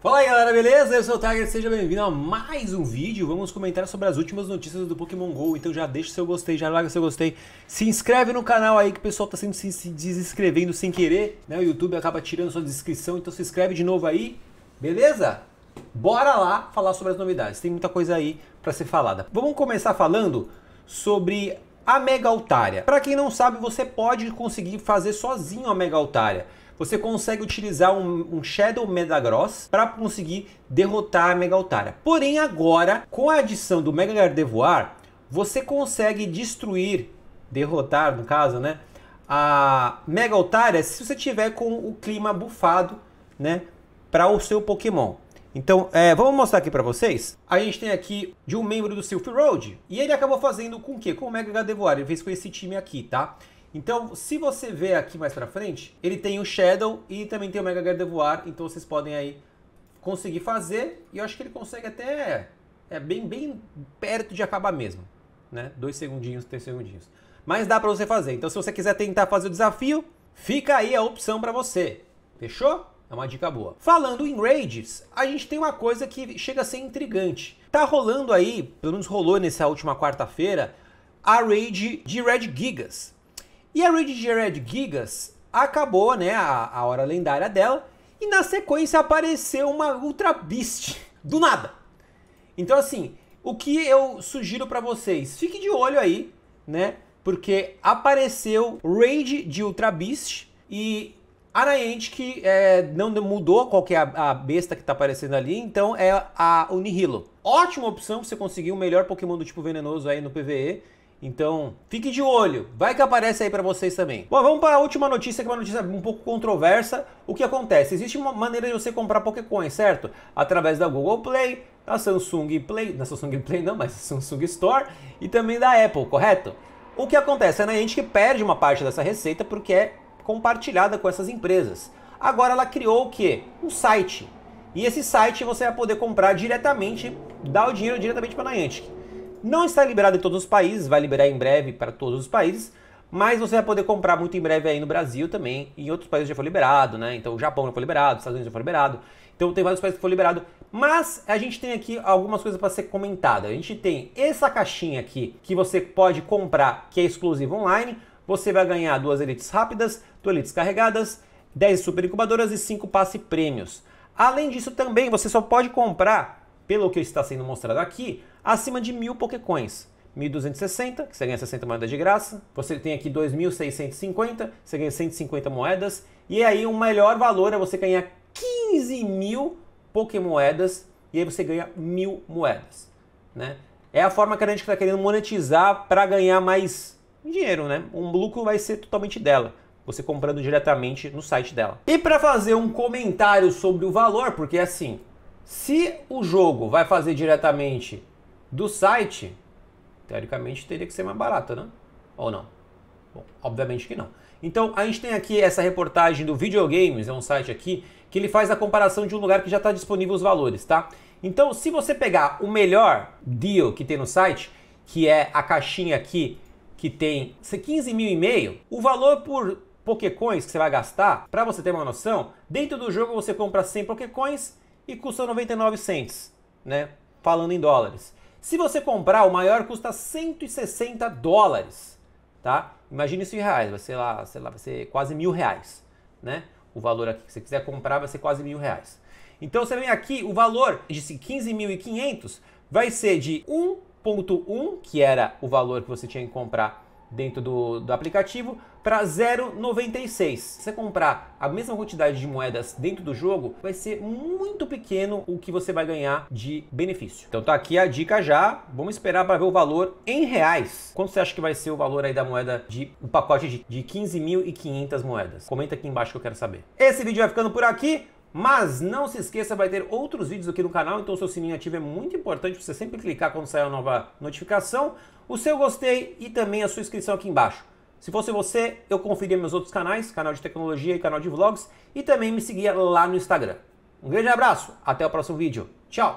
Fala aí galera, beleza? Eu sou o Tiger, seja bem-vindo a mais um vídeo. Vamos comentar sobre as últimas notícias do Pokémon GO. Então já deixa o seu gostei, já larga seu gostei. Se inscreve no canal aí que o pessoal tá sempre se desinscrevendo sem querer. Né? O YouTube acaba tirando sua descrição, então se inscreve de novo aí, beleza? Bora lá falar sobre as novidades. Tem muita coisa aí para ser falada. Vamos começar falando sobre a Mega Altária. Para quem não sabe, você pode conseguir fazer sozinho a Mega Altária você consegue utilizar um, um Shadow Metagross para conseguir derrotar a Mega Altaria. Porém, agora, com a adição do Mega Gardevoir, você consegue destruir, derrotar no caso, né? A Mega Altaria se você tiver com o clima bufado, né? Para o seu Pokémon. Então, é, vamos mostrar aqui para vocês. A gente tem aqui de um membro do Silph Road. E ele acabou fazendo com o quê? Com o Mega Gardevoir. Ele fez com esse time aqui, tá? Então, se você ver aqui mais pra frente, ele tem o Shadow e também tem o Mega Gardevoir, então vocês podem aí conseguir fazer, e eu acho que ele consegue até é bem, bem perto de acabar mesmo, né? Dois segundinhos, três segundinhos. Mas dá pra você fazer, então se você quiser tentar fazer o desafio, fica aí a opção pra você, fechou? É uma dica boa. Falando em raids, a gente tem uma coisa que chega a ser intrigante. Tá rolando aí, pelo menos rolou nessa última quarta-feira, a raid de Red Gigas. E a Reed Jared Gigas acabou, né, a, a hora lendária dela, e na sequência apareceu uma Ultra Beast, do nada. Então assim, o que eu sugiro para vocês, fique de olho aí, né, porque apareceu Raid de Ultra Beast e Anaente que é, não mudou qual é a, a, besta que tá aparecendo ali, então é a Unihilo. Ótima opção pra você conseguir o melhor Pokémon do tipo venenoso aí no PVE. Então, fique de olho, vai que aparece aí para vocês também. Bom, vamos para a última notícia, que é uma notícia um pouco controversa. O que acontece? Existe uma maneira de você comprar Pokécoin, certo? Através da Google Play, da Samsung Play, da Samsung Play não, mas Samsung Store e também da Apple, correto? O que acontece? É a gente que perde uma parte dessa receita porque é compartilhada com essas empresas. Agora ela criou o quê? Um site. E esse site você vai poder comprar diretamente, dar o dinheiro diretamente para a Niantic. Não está liberado em todos os países, vai liberar em breve para todos os países, mas você vai poder comprar muito em breve aí no Brasil também. Em outros países já foi liberado, né? Então o Japão já foi liberado, os Estados Unidos já foi liberado. Então tem vários países que foi liberado. Mas a gente tem aqui algumas coisas para ser comentada. A gente tem essa caixinha aqui que você pode comprar, que é exclusiva online. Você vai ganhar duas elites rápidas, duas elites carregadas, 10 super incubadoras e 5 passe prêmios. Além disso também, você só pode comprar pelo que está sendo mostrado aqui, acima de mil Pokécoins. 1.260, que você ganha 60 moedas de graça. Você tem aqui 2.650, você ganha 150 moedas. E aí o melhor valor é você ganhar 15 mil Pokémoedas e aí você ganha mil moedas. Né? É a forma que a gente está querendo monetizar para ganhar mais dinheiro, né? Um lucro vai ser totalmente dela você comprando diretamente no site dela. E para fazer um comentário sobre o valor, porque assim, se o jogo vai fazer diretamente do site, teoricamente teria que ser mais barato, né? Ou não? Bom, obviamente que não. Então a gente tem aqui essa reportagem do Videogames, é um site aqui, que ele faz a comparação de um lugar que já está disponível os valores, tá? Então se você pegar o melhor deal que tem no site, que é a caixinha aqui que tem 15 mil e meio, o valor por Pokécoins que você vai gastar, para você ter uma noção, dentro do jogo você compra 100 Pokécoins e custa 99 cents, né? Falando em dólares. Se você comprar, o maior custa 160 dólares, tá? Imagina isso em reais, vai ser lá, sei lá, vai ser quase mil reais, né? O valor aqui que você quiser comprar vai ser quase mil reais. Então você vem aqui, o valor de 15.500 vai ser de 1.1, que era o valor que você tinha que comprar dentro do, do aplicativo para 0,96. Se você comprar a mesma quantidade de moedas dentro do jogo, vai ser muito pequeno o que você vai ganhar de benefício. Então tá aqui a dica já. Vamos esperar para ver o valor em reais. Quanto você acha que vai ser o valor aí da moeda de um pacote de, de 15.500 moedas? Comenta aqui embaixo que eu quero saber. Esse vídeo vai ficando por aqui. Mas não se esqueça, vai ter outros vídeos aqui no canal, então o seu sininho ativo é muito importante para você sempre clicar quando sair uma nova notificação o seu gostei e também a sua inscrição aqui embaixo. Se fosse você, eu conferia meus outros canais, canal de tecnologia e canal de vlogs, e também me seguia lá no Instagram. Um grande abraço, até o próximo vídeo. Tchau!